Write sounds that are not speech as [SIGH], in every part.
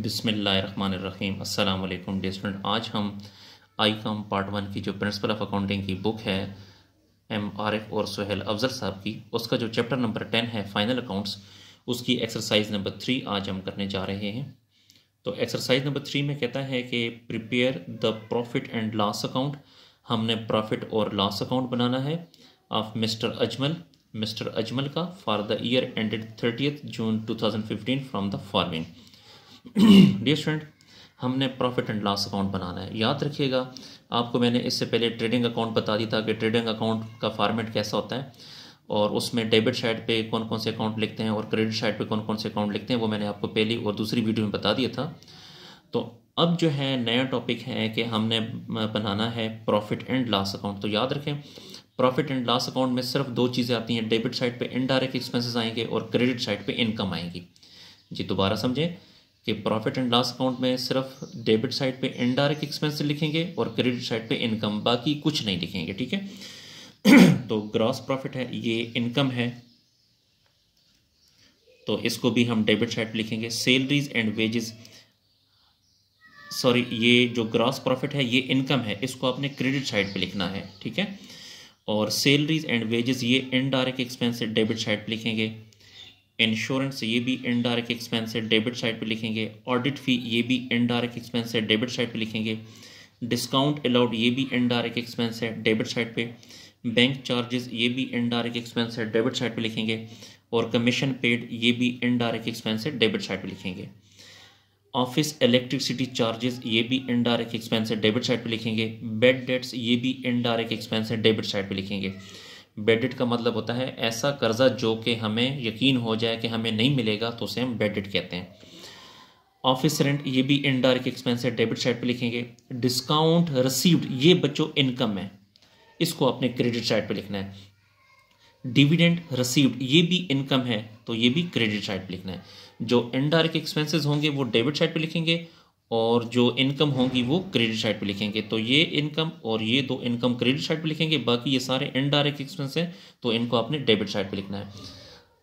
बिसमीम अल्लाम day student आज हम आई कॉम पार्ट वन की जो प्रिंसिपल ऑफ अकाउंटिंग की बुक है एम आर एफ और सुहेल अफजल साहब की उसका जो चैप्टर नंबर टेन है फाइनल अकाउंट्स उसकी एक्सरसाइज नंबर थ्री आज हम करने जा रहे हैं तो एक्सरसाइज नंबर थ्री में कहता है कि prepare the profit and loss account हमने प्रॉफिट और लॉस अकाउंट बनाना है of mister Ajmal mister Ajmal का for the year ended thirtieth June two thousand fifteen from the following dear student हमने प्रॉफिट एंड लॉस अकाउंट बनाना है याद रखिएगा आपको मैंने इससे पहले ट्रेडिंग अकाउंट बता दिया था कि ट्रेडिंग अकाउंट का फॉर्मेट कैसा होता है और उसमें डेबिट साइड पे कौन कौन से अकाउंट लिखते हैं और क्रेडिट साइड पे कौन कौन से अकाउंट लिखते हैं वो मैंने आपको पहली और दूसरी वीडियो में बता दिया था तो अब जो है नया टॉपिक है कि हमने बनाना है प्रॉफिट एंड लॉस अकाउंट तो याद रखें प्रॉफिट एंड लॉस अकाउंट में सिर्फ दो चीज़ें आती हैं डेबिट साइड पर इनडायरेक्ट एक्सपेंसिस आएंगे और क्रेडिट साइड पर इनकम आएंगी जी दोबारा समझें कि प्रॉफिट एंड लॉस अकाउंट में सिर्फ डेबिट साइड पे इनडायरेक्ट एक्सपेंस लिखेंगे और क्रेडिट साइड पे इनकम बाकी कुछ नहीं लिखेंगे ठीक है [CLEARS THROAT] तो ग्रॉस प्रॉफिट है ये इनकम है तो इसको भी हम डेबिट साइड लिखेंगे सैलरीज एंड वेजेस सॉरी ये जो ग्रॉस प्रॉफिट है ये इनकम है इसको आपने क्रेडिट साइड पे लिखना है ठीक है और सैलरीज एंड वेजेस ये इनडायरेक्ट एक्सपेंस डेबिट साइड पर लिखेंगे इंश्योरेंस ये भी इनडायरेक्ट एक्सपेंस है डेबिट साइड पे लिखेंगे ऑडिट फी ये भी इनडायरेक्ट एक्सपेंस है डेबिट साइड पे लिखेंगे डिस्काउंट अलाउड ये भी इनडायरेक्ट एक्सपेंस है डेबिट साइड पे बैंक चार्जेस ये भी इनडायरेक्ट एक्सपेंस है डेबिट साइड पे लिखेंगे और कमीशन पेड ये भी इनडायरेक्ट एक्सपेंस है डेबिट साइड पे लिखेंगे ऑफिस इलेक्ट्रिसिटी चार्जेस ये भी इनडायरेक्ट एक्सपेंस है डेबिट साइड पे लिखेंगे बेड डेट्स ये भी इनडायरेक्ट एक्सपेंस है डेबिट साइड पे लिखेंगे बेडिट का मतलब होता है ऐसा कर्जा जो कि हमें यकीन हो जाए कि हमें नहीं मिलेगा तो उसे हम बेडिट कहते हैं ऑफिस रेंट ये भी इनडायरेक्ट एक्सपेंस है डेबिट साइड पे लिखेंगे डिस्काउंट रिसीव्ड ये बच्चों इनकम है इसको अपने क्रेडिट साइड पे लिखना है डिविडेंड रिसीव्ड ये भी इनकम है तो ये भी क्रेडिट साइड पे लिखना है जो इनडायरेक्ट एक्सपेंसेस होंगे वो डेबिट साइड पे लिखेंगे और जो इनकम होंगी वो क्रेडिट साइड पे लिखेंगे तो ये इनकम और ये दो इनकम क्रेडिट साइड पे लिखेंगे बाकी ये सारे इनडायरेक्ट एक्सपेंस हैं तो इनको आपने डेबिट साइड पे लिखना है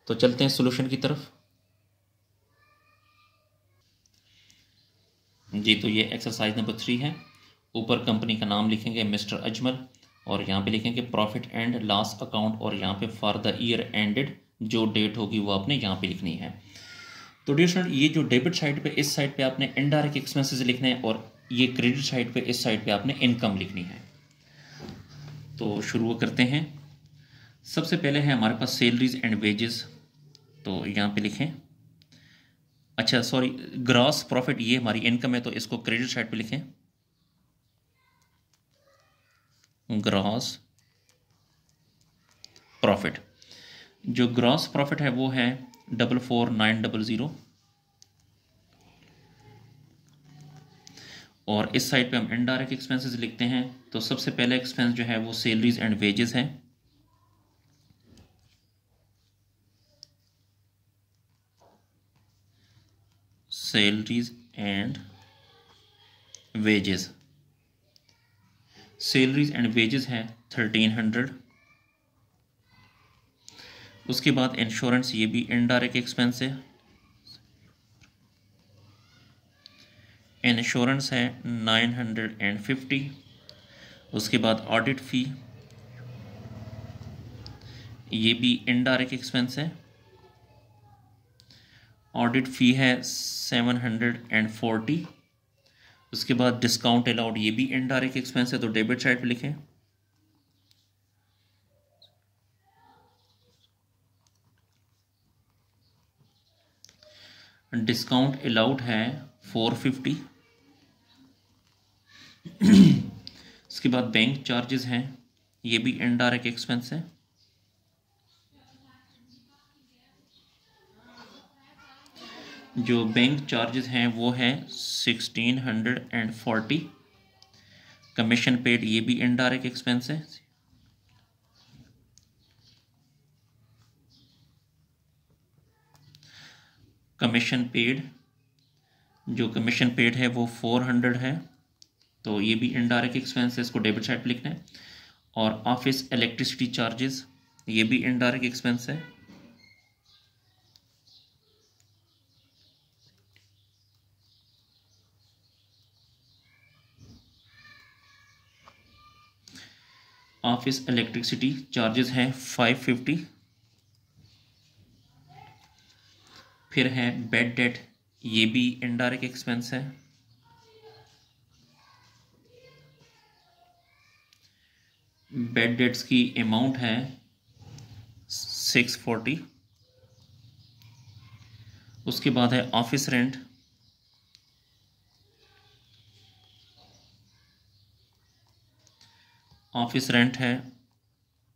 तो चलते हैं सॉल्यूशन की तरफ जी तो ये एक्सरसाइज नंबर थ्री है ऊपर कंपनी का नाम लिखेंगे मिस्टर अजमल और यहाँ पे लिखेंगे प्रॉफिट एंड लॉस अकाउंट और यहाँ पे फॉर द ईयर एंडेड जो डेट होगी वो आपने यहाँ पे लिखनी है तो डियर स्टूडेंट ये जो डेबिट साइड पे इस साइड पे आपने इनडायरेक्ट एक्सपेंसेस लिखने हैं और ये क्रेडिट साइड पे इस साइड पे आपने इनकम लिखनी है तो शुरू करते हैं सबसे पहले है हमारे पास सैलरीज एंड वेजेस तो यहाँ पे लिखें अच्छा सॉरी ग्रॉस प्रॉफिट ये हमारी इनकम है तो इसको क्रेडिट साइड पे लिखें ग्रॉस प्रॉफिट जो ग्रॉस प्रॉफिट है वो है double four nine double zero और इस साइड पे हम इनडायरेक्ट एक्सपेंसेस लिखते हैं तो सबसे पहले एक्सपेंस जो है वो सैलरीज एंड वेजेस है salaries and wages salaries and wages है थर्टीन हंड्रेड उसके बाद इंश्योरेंस ये भी इनडायरेक्ट एक्सपेंस है इंश्योरेंस है नाइन हंड्रेड एंड फिफ्टी उसके बाद ऑडिट फी ये भी इनडायरेक्ट एक्सपेंस है ऑडिट फ़ी है सेवन हंड्रेड एंड फोर्टी उसके बाद डिस्काउंट अलाउड ये भी इनडायरेक्ट एक्सपेंस है तो डेबिट साइड पे लिखें डिस्काउंट अलाउड है फोर फिफ्टी उसके बाद बैंक चार्जेस हैं ये भी इनडायरेक्ट एक्सपेंस है जो बैंक चार्जेस हैं वो है sixteen hundred and forty commission paid ये भी इनडायरेक्ट एक्सपेंस है कमीशन पेड जो कमीशन पेड है वो फोर हंड्रेड है तो ये भी इनडायरेक्ट एक्सपेंस है इसको डेबिट साइड पर लिखना है और ऑफिस इलेक्ट्रिसिटी चार्जेस ये भी इनडायरेक्ट एक्सपेंस है ऑफिस इलेक्ट्रिसिटी चार्जेस हैं फाइव फिफ्टी फिर है बेड डेट ये भी इनडायरेक्ट एक्सपेंस है बेड डेट्स की अमाउंट है सिक्स फोर्टी उसके बाद है ऑफिस रेंट ऑफिस रेंट है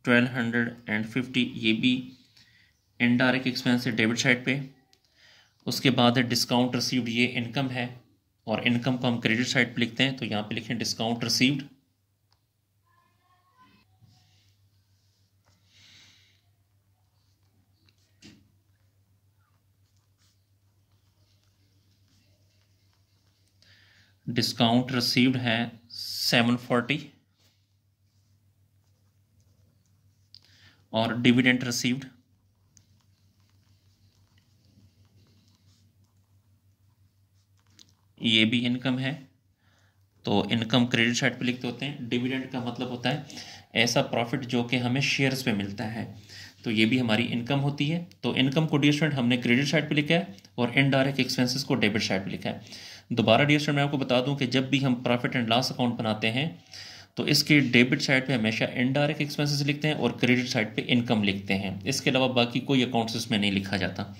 ट्वेल्व हंड्रेड एंड फिफ्टी ये भी इनडायरेक्ट एक्सपेंस है डेबिट साइड पे उसके बाद है डिस्काउंट रिसीव्ड ये इनकम है और इनकम को हम क्रेडिट साइड पे लिखते हैं तो यहां पे लिखें डिस्काउंट रिसीव्ड डिस्काउंट रिसीव्ड है सेवन फोर्टी और डिविडेंट रिसीव्ड ये भी इनकम है तो इनकम क्रेडिट साइड पे लिखते होते हैं डिविडेंड का मतलब होता है ऐसा प्रॉफिट जो कि हमें शेयर्स पे मिलता है तो ये भी हमारी इनकम होती है तो इनकम को डी स्टूडेंट हमने क्रेडिट साइड पे लिखा है और इनडायरेक्ट एक्सपेंसेस को डेबिट साइड पे लिखा है दोबारा डिस्टमेंट स्टूडेंट मैं आपको बता दूं कि जब भी हम प्रॉफिट एंड लॉस अकाउंट बनाते हैं तो इसके डेबिट साइड पे हमेशा इनडायरेक्ट एक्सपेंसेस लिखते हैं और क्रेडिट साइड पे इनकम लिखते हैं इसके अलावा बाकी कोई अकाउंट्स इसमें नहीं लिखा जाता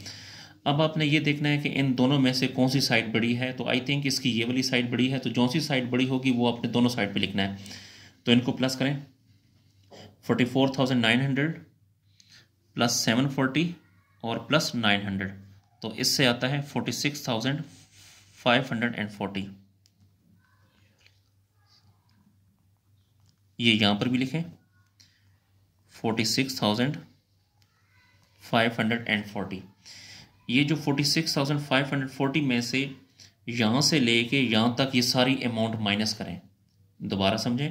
अब आपने ये देखना है कि इन दोनों में से कौन सी साइड बड़ी है तो आई थिंक इसकी ये वाली साइड बड़ी है तो जो सी साइड बड़ी होगी वो आपने दोनों साइड पे लिखना है तो इनको प्लस करें forty four thousand nine hundred plus seven forty और प्लस नाइन हंड्रेड तो इससे आता है forty six thousand five hundred and forty ये यहाँ पर भी लिखें forty six thousand five hundred and forty ये जो 46,540 में से यहाँ से ले के यहाँ तक ये सारी अमाउंट माइनस करें दोबारा समझें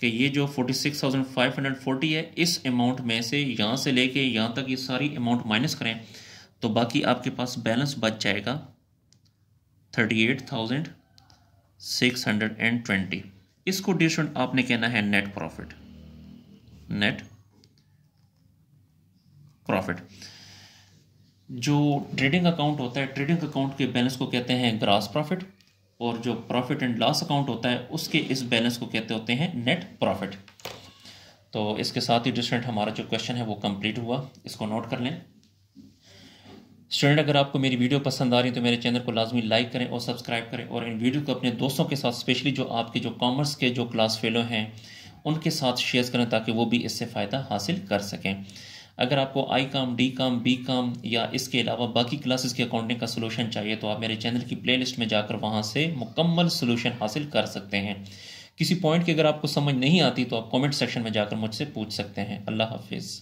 कि ये जो 46,540 है इस अमाउंट में से यहाँ से ले कर यहाँ तक ये सारी अमाउंट माइनस करें तो बाकी आपके पास बैलेंस बच जाएगा thirty eight thousand six hundred and twenty इसको डिफरेंट आपने कहना है नेट प्रॉफिट नेट प्रॉफिट जो ट्रेडिंग अकाउंट होता है ट्रेडिंग अकाउंट के बैलेंस को कहते हैं ग्रास प्रॉफिट और जो प्रॉफिट एंड लॉस अकाउंट होता है उसके इस बैलेंस को कहते होते हैं नेट प्रॉफिट तो इसके साथ ही डिस्टेंट हमारा जो क्वेश्चन है वो कंप्लीट हुआ इसको नोट कर लें स्टूडेंट अगर आपको मेरी वीडियो पसंद आ रही है तो मेरे चैनल को लाजमी लाइक करें और सब्सक्राइब करें और इन वीडियो को अपने दोस्तों के साथ स्पेशली जो आपके जो कॉमर्स के जो क्लास फेलो हैं उनके साथ शेयर करें ताकि वो भी इससे फ़ायदा हासिल कर सकें अगर आपको आई काम डी काम बी काम या इसके अलावा बाकी क्लासेस के अकाउंटिंग का सोलूशन चाहिए तो आप मेरे चैनल की प्लेलिस्ट में जाकर वहाँ से मुकम्मल सोलूशन हासिल कर सकते हैं किसी पॉइंट की अगर आपको समझ नहीं आती तो आप कमेंट सेक्शन में जाकर मुझसे पूछ सकते हैं अल्लाह हाफिज़